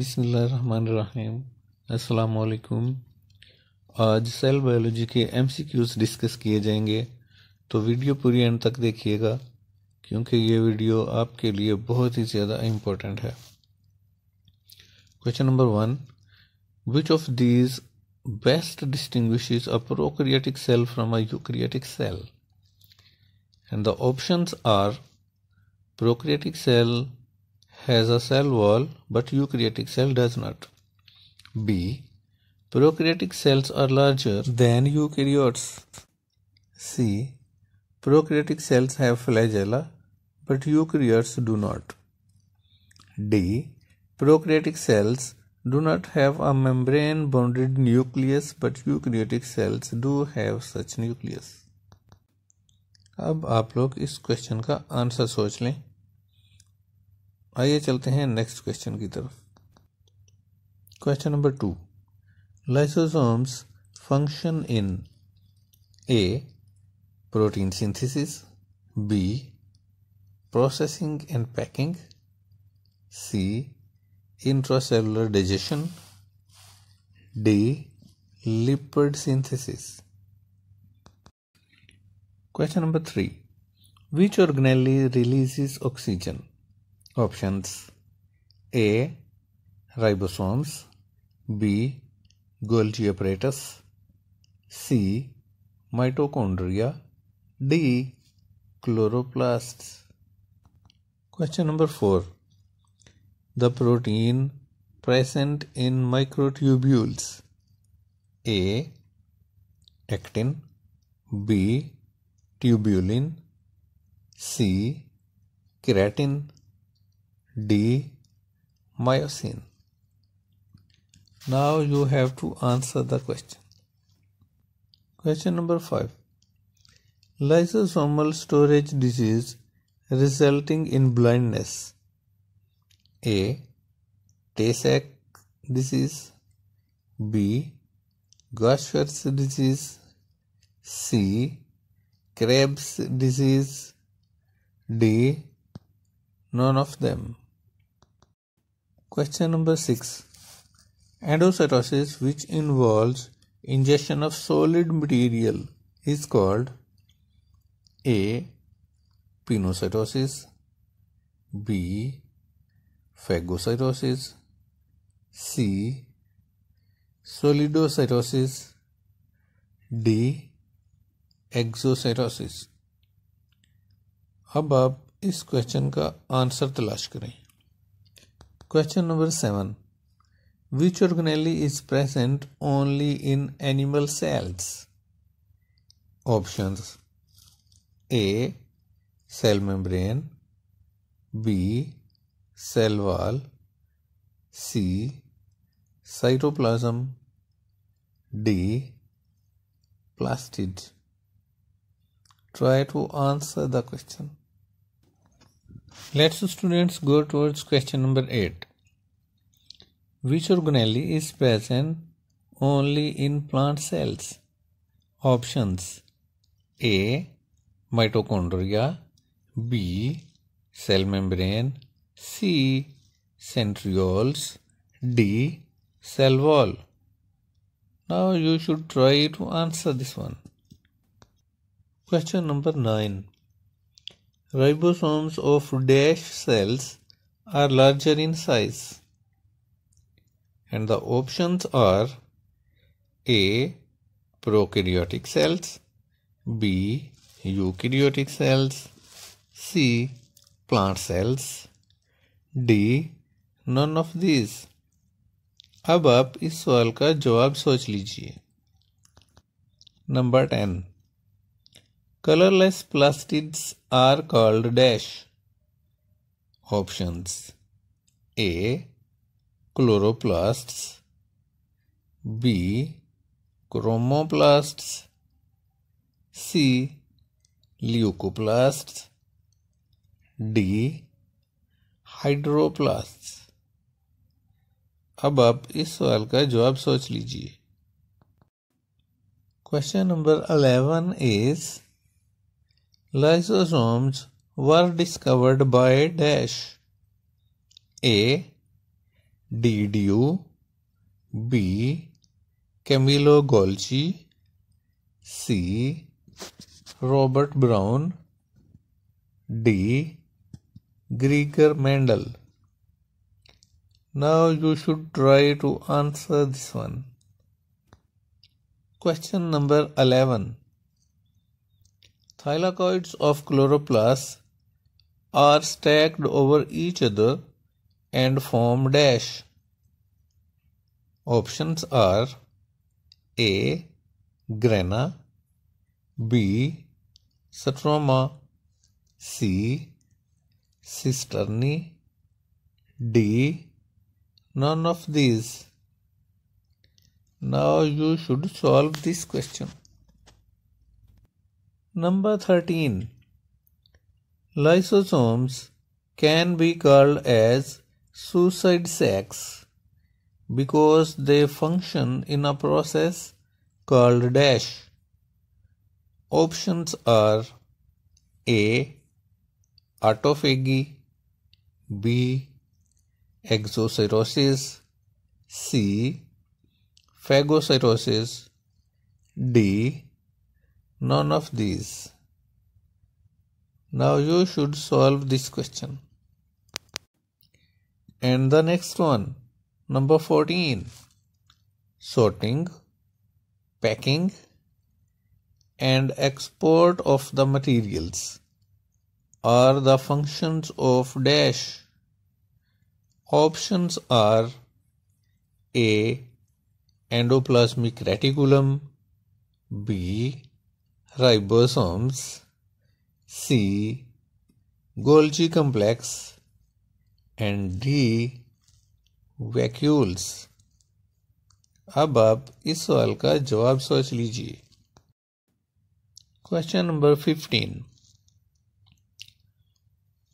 बिसमीम अलकुम आज सेल बायोलॉजी के एम डिस्कस किए जाएंगे तो वीडियो पूरी एंड तक देखिएगा क्योंकि ये वीडियो आपके लिए बहुत ही ज़्यादा इम्पोर्टेंट है question number one which of these best distinguishes a prokaryotic cell from a eukaryotic cell and the options are prokaryotic cell has a cell wall but eukaryotic cell does not. B. Prokaryotic cells are larger than eukaryotes. C. Prokaryotic cells have flagella but eukaryotes do not. D. Prokaryotic cells do not have a membrane bounded nucleus but eukaryotic cells do have such nucleus. अब आप लोग इस question का answer सोच लें आइए चलते हैं नेक्स्ट क्वेश्चन की तरफ question number two lysosomes function in A protein synthesis B processing and packing C intracellular digestion D lipid synthesis question number three which organelle releases oxygen Options A. Ribosomes B. Golgi apparatus C. Mitochondria D. Chloroplasts Question number 4 The protein present in microtubules A. Actin B. Tubulin C. Keratin D. Myosin. Now you have to answer the question. Question number 5. Lysosomal storage disease resulting in blindness. A. Tay Sachs disease. B. Gaucher's disease. C. Krebs disease. D. None of them. Question number 6 Endocytosis, which involves ingestion of solid material, is called A. Pinocytosis, B. Phagocytosis, C. Solidocytosis, D. Exocytosis. अब आप इस question का answer तलाश करें Question number 7. Which organelle is present only in animal cells? Options A. Cell membrane B. Cell wall C. Cytoplasm D. Plastid. Try to answer the question. Let's students go towards question number 8. Which organelle is present only in plant cells? Options A. Mitochondria B. Cell membrane C. Centrioles D. Cell wall Now you should try to answer this one. Question number 9. Ribosomes of dash cells are larger in size. And the options are A. Prokaryotic cells B. Eukaryotic cells C. Plant cells D. None of these अब आप इस सवाल का जवाब सोच लीजिए number ten Colorless plastids are called dash. Options A. Chloroplasts B. Chromoplasts C. Leucoplasts d hydroplasts अब आप इस सवाल का जवाब सोच लीजिए question number eleven is lysosomes were discovered by dash A. B. Camillo Golgi C. Robert Brown D. Gregor Mendel Now you should try to answer this one. Question number 11 Thylakoids of chloroplasts are stacked over each other and form dash. Options are A. Grana B. Stroma C. Cisterni D. None of these. Now you should solve this question. Number 13. Lysosomes can be called as suicide sacs because they function in a process called dash. Options are A. Autophagy B. Exocytosis C. Phagocytosis D none of these. Now you should solve this question. And the next one, number 14 sorting, packing, and export of the materials are the functions of dash. Options are A. Endoplasmic reticulum B ribosomes, C. Golgi complex, and D. Vacuoles अब आप इस सवाल का जवाब सोच लीजिए question number fifteen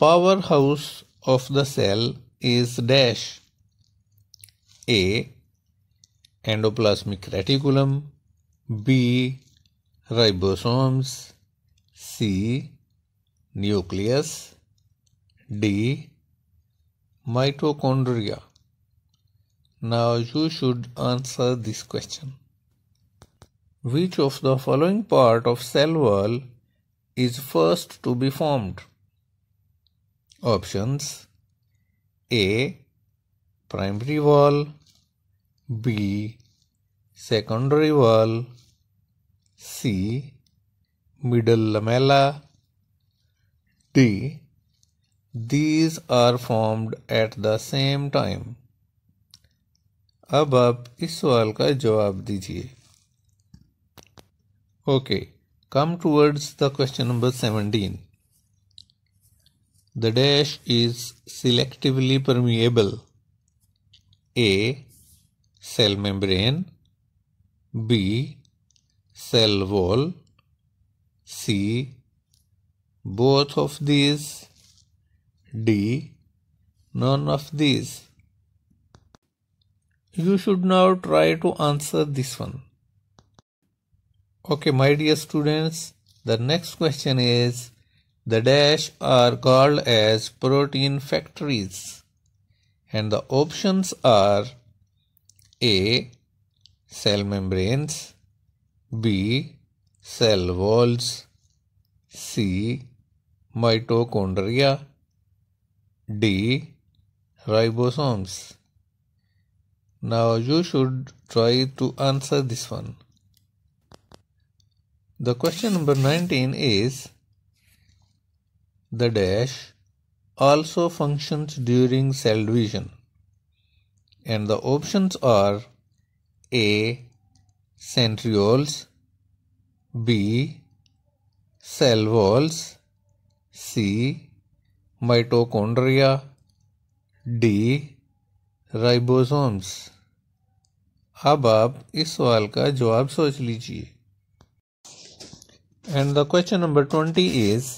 powerhouse of the cell is dash A endoplasmic reticulum B ribosomes C nucleus D mitochondria now you should answer this question which of the following part of cell wall is first to be formed options A primary wall B secondary wall C. Middle lamella. D. These are formed at the same time. अब आप इस सवाल का जवाब दीजिए okay come towards the question number seventeen the dash is selectively permeable A cell membrane B cell wall. C. Both of these. D. None of these. You should now try to answer this one. Okay, my dear students, the next question is the dash are called as protein factories and the options are A. Cell membranes B. Cell walls C. Mitochondria D. Ribosomes Now you should try to answer this one. The question number 19 is the dash also functions during cell division and the options are A centrioles B Cell walls C. Mitochondria D. अब आप इस सवाल का जवाब सोच लीजिए and the question number twenty is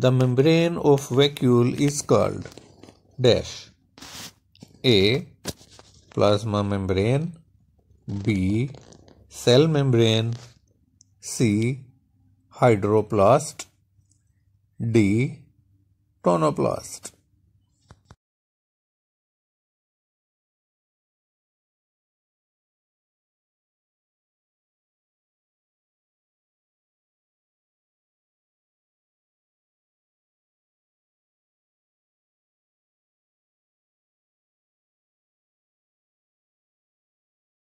the membrane of vacuole is called dash A plasma membrane B cell membrane C. Hydroplast D. Tonoplast